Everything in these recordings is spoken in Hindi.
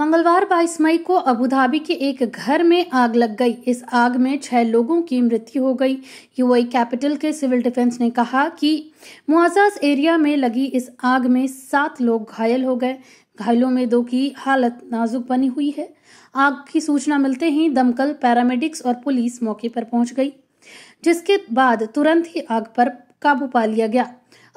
मंगलवार 22 मई को अबुधाबी के एक घर में आग लग गई इस आग में छह लोगों की मृत्यु हो गई यूएई कैपिटल के सिविल डिफेंस ने कहा कि मुआजास एरिया में लगी इस आग में सात लोग घायल हो गए घायलों में दो की हालत नाजुक बनी हुई है आग की सूचना मिलते ही दमकल पैरामेडिक्स और पुलिस मौके पर पहुंच गई जिसके बाद तुरंत ही आग पर काबू पा लिया गया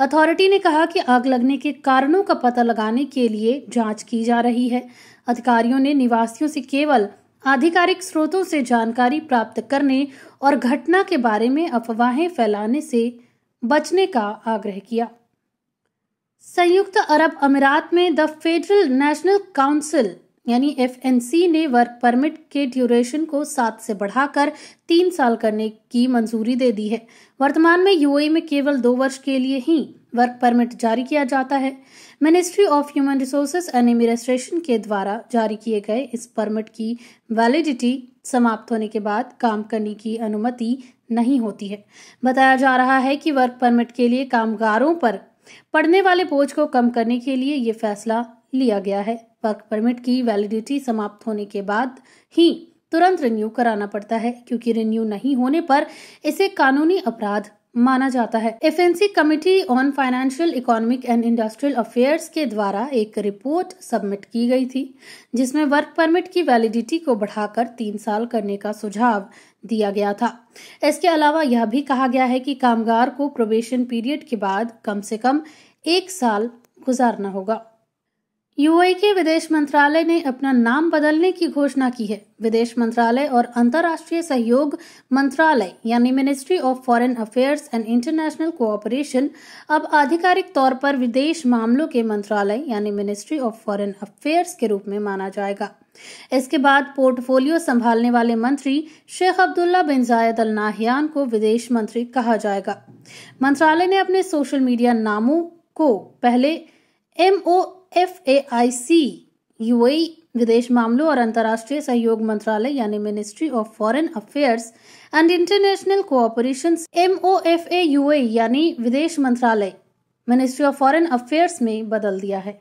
अथॉरिटी ने कहा कि आग लगने के कारणों का पता लगाने के लिए जांच की जा रही है अधिकारियों ने निवासियों से केवल आधिकारिक स्रोतों से जानकारी प्राप्त करने और घटना के बारे में अफवाहें फैलाने से बचने का आग्रह किया संयुक्त अरब अमीरात में द फेडरल नेशनल काउंसिल यानी एफएनसी ने वर्क परमिट के ड्यूरेशन को सात से बढ़ाकर तीन साल करने की मंजूरी दे दी है वर्तमान में यूएई में केवल दो वर्ष के लिए ही वर्क परमिट जारी किया जाता है Ministry of Human Resources and Administration के द्वारा जारी किए गए इस परमिट की वैलिडिटी समाप्त होने के बाद काम करने की अनुमति नहीं होती है बताया जा रहा है कि वर्क परमिट के लिए कामगारों पर पड़ने वाले बोझ को कम करने के लिए ये फैसला लिया गया है वर्क परमिट की वैलिडिटी समाप्त होने के बाद ही तुरंत रिन्यू कराना पड़ता है क्योंकि रिन्यू नहीं होने पर इसे कानूनी अपराध माना जाता है FNC Committee on Financial Economic and Industrial Affairs के द्वारा एक रिपोर्ट सबमिट की गई थी जिसमें वर्क परमिट की वैलिडिटी को बढ़ाकर तीन साल करने का सुझाव दिया गया था इसके अलावा यह भी कहा गया है कि कामगार को प्रोबेशन पीरियड के बाद कम से कम एक साल गुजारना होगा यूएई के विदेश मंत्रालय ने अपना नाम बदलने की घोषणा की है विदेश मंत्रालय और अंतर्राष्ट्रीय सहयोग मंत्रालय यानी Ministry of Foreign Affairs and International Cooperation अब आधिकारिक तौर पर विदेश मामलों के मंत्रालय यानी मिनिस्ट्री ऑफ फॉरेन अफेयर्स के रूप में माना जाएगा इसके बाद पोर्टफोलियो संभालने वाले मंत्री शेख अब्दुल्ला बिन जायद अल नाहियान को विदेश मंत्री कहा जाएगा मंत्रालय ने अपने सोशल मीडिया नामों को पहले M F A I C UAE विदेश मामलों और अंतर्राष्ट्रीय सहयोग मंत्रालय यानी Ministry of Foreign Affairs and International Cooperation M O F A UAE यानी विदेश मंत्रालय मिनिस्ट्री ऑफ फॉरेन अफेयर्स में बदल दिया है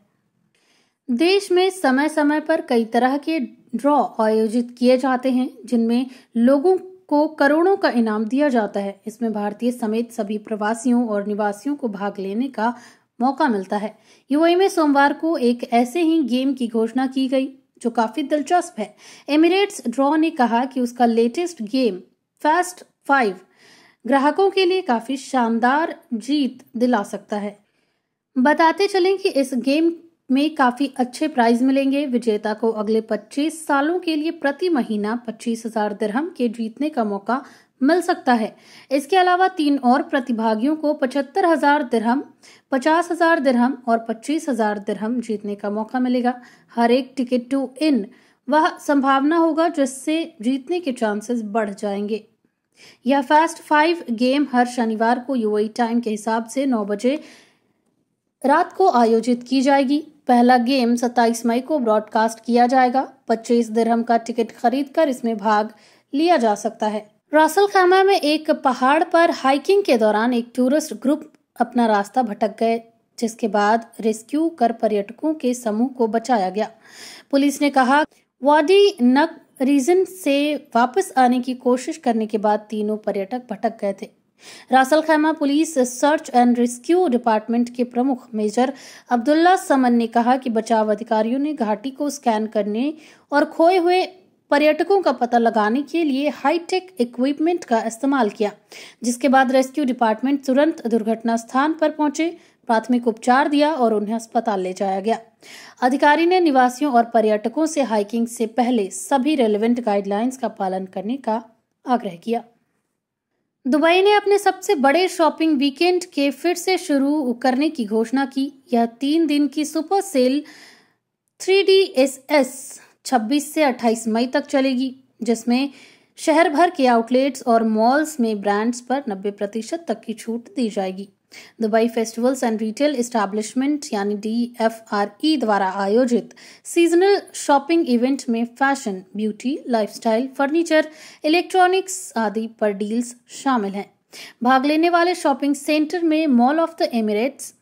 देश में समय समय पर कई तरह के ड्रॉ आयोजित किए जाते हैं जिनमें लोगों को करोड़ों का इनाम दिया जाता है इसमें भारतीय समेत सभी प्रवासियों और निवासियों को भाग लेने का मौका मिलता है यूएई में सोमवार को एक ऐसे ही गेम की घोषणा की गई जो काफी दिलचस्प है एमिरेट्स ड्रॉ ने कहा कि उसका लेटेस्ट गेम फास्ट फाइव ग्राहकों के लिए काफी शानदार जीत दिला सकता है बताते चलें कि इस गेम में काफी अच्छे प्राइज मिलेंगे विजेता को अगले 25 सालों के लिए प्रति महीना पच्चीस हजार दरहम के जीतने का मौका मिल सकता है इसके अलावा तीन और प्रतिभागियों को पचहत्तर हजार दिरहम पचास हजार दिरहम और पच्चीस हजार दिरहम जीतने का मौका मिलेगा हर एक टिकट टू इन वह संभावना होगा जिससे जीतने के चांसेस बढ़ जाएंगे यह फास्ट फाइव गेम हर शनिवार को यूएई टाइम e के हिसाब से नौ बजे रात को आयोजित की जाएगी पहला गेम 27 मई को ब्रॉडकास्ट किया जाएगा 25 दिरहम का टिकट खरीदकर इसमें भाग लिया जा सकता है रासल खामा में एक पहाड़ पर हाइकिंग के दौरान एक टूरिस्ट ग्रुप अपना रास्ता भटक गए जिसके बाद रेस्क्यू कर पर्यटकों के समूह को बचाया गया पुलिस ने कहा वाडी नक रीजन से वापस आने की कोशिश करने के बाद तीनों पर्यटक भटक गए थे Ras Al Khaimah police search and rescue department के प्रमुख मेजर अब्दुल्ला समन ने कहा कि बचाव अधिकारियों ने घाटी को स्कैन करने और खोए हुए पर्यटकों का पता लगाने के लिए हाईटेक इक्विपमेंट का इस्तेमाल किया जिसके बाद रेस्क्यू डिपार्टमेंट तुरंत दुर्घटना स्थान पर पहुंचे प्राथमिक उपचार दिया और उन्हें अस्पताल ले जाया गया अधिकारी ने निवासियों और पर्यटकों से हाइकिंग से पहले सभी रेलिवेंट गाइडलाइंस का पालन करने का आग्रह किया दुबई ने अपने सबसे बड़े शॉपिंग वीकेंड के फिर से शुरू करने की घोषणा की यह तीन दिन की super sale three D S S 26 से 28 मई तक चलेगी जिसमें शहर भर के आउटलेट्स और मॉल्स में ब्रांड्स पर 90 प्रतिशत तक की छूट दी जाएगी Dubai Festivals and Retail Establishment यानी डी द्वारा आयोजित सीजनल शॉपिंग इवेंट में fashion beauty lifestyle furniture electronics आदि पर डील्स शामिल हैं भाग लेने वाले शॉपिंग सेंटर में Mall of the Emirates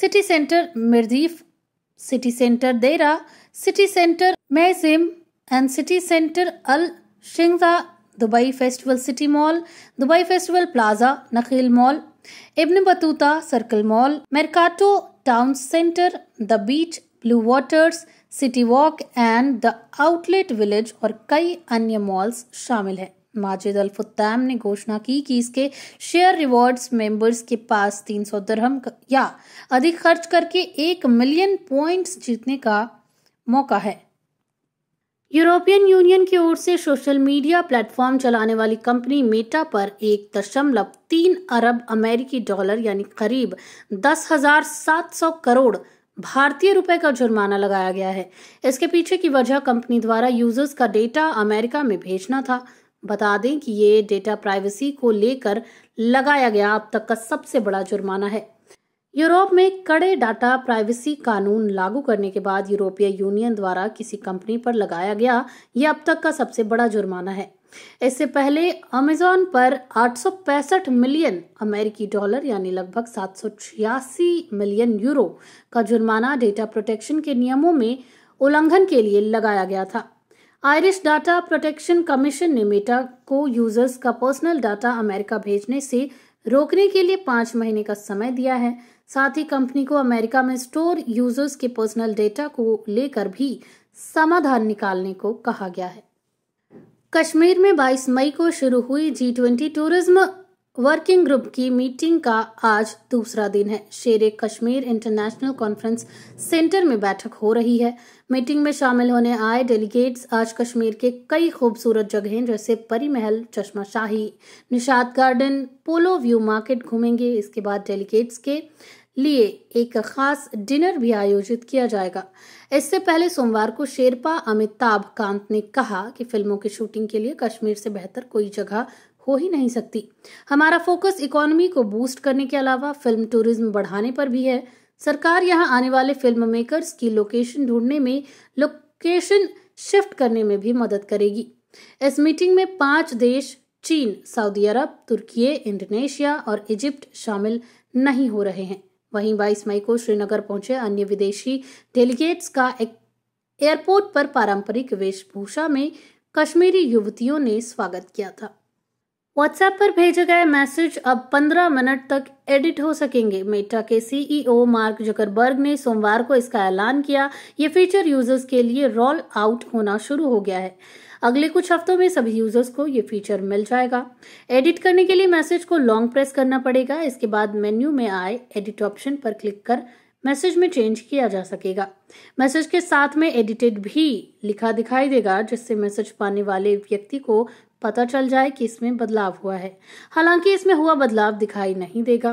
City Centre Mirdif City Centre Deira City Centre Meaisem and City Centre Al Shindagha Dubai Festival City Mall Dubai Festival Plaza Nakheel Mall Ibn Battuta Circle Mall Mercato Town Centre the beach blue Bluewaters City Walk and The Outlet Village और कई अन्य मॉल्स शामिल हैं माजिद अल्फुत्तैम ने घोषणा की कि इसके शेयर रिवॉर्ड्स मेंबर्स के पास 300 सौ दरहम या अधिक खर्च करके एक मिलियन पॉइंट्स जीतने का मौका है यूरोपियन यूनियन की ओर से सोशल मीडिया प्लेटफॉर्म चलाने वाली कंपनी मेटा पर एक दशमलव तीन अरब अमेरिकी डॉलर यानी करीब दस हजार सात सौ करोड़ भारतीय रुपए का जुर्माना लगाया गया है इसके पीछे की वजह कंपनी द्वारा यूजर्स का डेटा अमेरिका में भेजना था बता दें कि ये डेटा प्राइवेसी को लेकर लगाया गया अब तक का सबसे बड़ा जुर्माना है यूरोप में कड़े डाटा प्राइवेसी कानून लागू करने के बाद यूरोपीय यूनियन द्वारा किसी कंपनी पर लगाया गया यह अब तक का सबसे बड़ा जुर्माना है इससे पहले अमेजॉन पर आठ मिलियन अमेरिकी डॉलर यानी लगभग सात मिलियन यूरो का जुर्माना डेटा प्रोटेक्शन के नियमों में उल्लंघन के लिए लगाया गया था आयरिश डाटा प्रोटेक्शन कमीशन ने मेटा को यूजर्स का पर्सनल डाटा अमेरिका भेजने से रोकने के लिए पांच महीने का समय दिया है साथ ही कंपनी को अमेरिका में स्टोर यूजर्स के पर्सनल डेटा को लेकर भी समाधान निकालने को कहा गया है कश्मीर में 22 मई को शुरू हुई G twenty tourism working group की मीटिंग का आज दूसरा दिन है शेर कश्मीर इंटरनेशनल कॉन्फ्रेंस सेंटर में बैठक हो रही है मीटिंग में शामिल होने आए डेलीगेट्स आज कश्मीर के कई खूबसूरत जगहें जैसे Pari Mahal Chashma Shahi Nishat Garden Polo View market घूमेंगे इसके बाद डेलीगेट्स के लिए एक खास डिनर भी आयोजित किया जाएगा इससे पहले सोमवार को शेरपा अमिताभ कांत ने कहा कि फिल्मों की शूटिंग के लिए कश्मीर से बेहतर कोई जगह हो ही नहीं सकती हमारा फोकस इकोनॉमी को बूस्ट करने के अलावा फिल्म टूरिज्म बढ़ाने पर भी है सरकार यहाँ आने वाले फिल्म मेकर्स की लोकेशन ढूंढने में लोकेशन शिफ्ट करने में भी मदद करेगी इस मीटिंग में पांच देश चीन सऊदी अरब तुर्की इंडोनेशिया और इजिप्ट शामिल नहीं हो रहे हैं वहीं 22 मई को श्रीनगर पहुंचे अन्य विदेशी डेलीगेट्स का एक एयरपोर्ट पर पारंपरिक वेशभूषा में कश्मीरी युवतियों ने स्वागत किया था व्हाट्सएप पर भेजे गए मैसेज अब 15 मिनट तक एडिट हो सकेंगे मेटा के सीईओ e मार्क जुकरबर्ग ने सोमवार को इसका ऐलान किया ये फीचर यूजर्स के लिए रोल आउट होना शुरू हो गया है अगले कुछ हफ्तों में सभी यूजर्स को ये फीचर मिल जाएगा एडिट करने के लिए मैसेज को लॉन्ग प्रेस करना पड़ेगा इसके बाद मेन्यू में आए एडिट ऑप्शन पर क्लिक कर मैसेज में चेंज किया जा सकेगा मैसेज के साथ में एडिटेड भी लिखा दिखाई देगा जिससे मैसेज पाने वाले व्यक्ति को पता चल जाए कि इसमें बदलाव हुआ है हालांकि इसमें हुआ बदलाव दिखाई नहीं देगा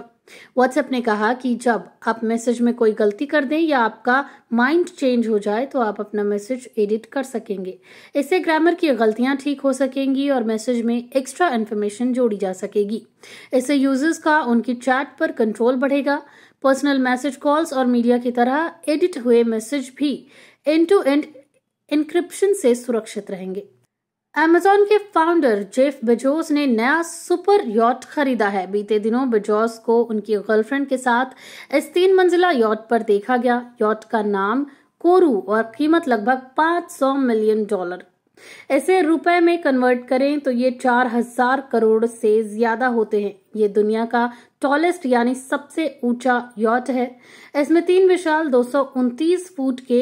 व्हाट्सएप ने कहा कि जब आप मैसेज में कोई गलती कर दें या आपका माइंड चेंज हो जाए तो आप अपना मैसेज एडिट कर सकेंगे इससे ग्रामर की गलतियां ठीक हो सकेंगी और मैसेज में एक्स्ट्रा इन्फॉर्मेशन जोड़ी जा सकेगी इससे यूजर्स का उनकी चैट पर कंट्रोल बढ़ेगा पर्सनल मैसेज कॉल्स और मीडिया की तरह एडिट हुए मैसेज भी एंड टू एंड इंक्रिप्शन से सुरक्षित रहेंगे एमेजोन के फाउंडर जेफ बेजोस ने नया सुपर यॉट खरीदा है बीते दिनों बेजोस को उनकी गर्लफ्रेंड के साथ इस तीन मंजिला यॉट पर देखा गया यॉट का नाम कोरू और कीमत लगभग 500 मिलियन डॉलर ऐसे रुपए में कन्वर्ट करें तो ये चार हजार करोड़ से ज्यादा होते हैं ये दुनिया का टॉलेस्ट यानी सबसे ऊंचा यॉट है इसमें तीन विशाल दो फुट के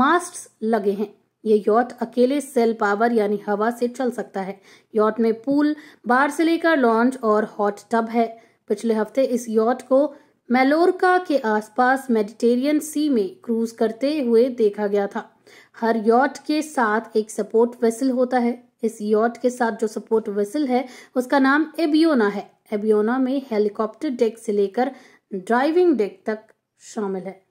मास्ट लगे हैं ये यॉट अकेले सेल पावर यानी हवा से चल सकता है यॉट में पूल बार से लेकर लॉन्च और हॉट टब है पिछले हफ्ते इस यॉट को मेलोरका के आसपास मेडिटेरियन सी में क्रूज करते हुए देखा गया था हर यॉट के साथ एक सपोर्ट वेसल होता है इस यॉट के साथ जो सपोर्ट वेसल है उसका नाम एबियोना है एबियोना में हेलीकॉप्टर डेक से लेकर ड्राइविंग डेक तक शामिल है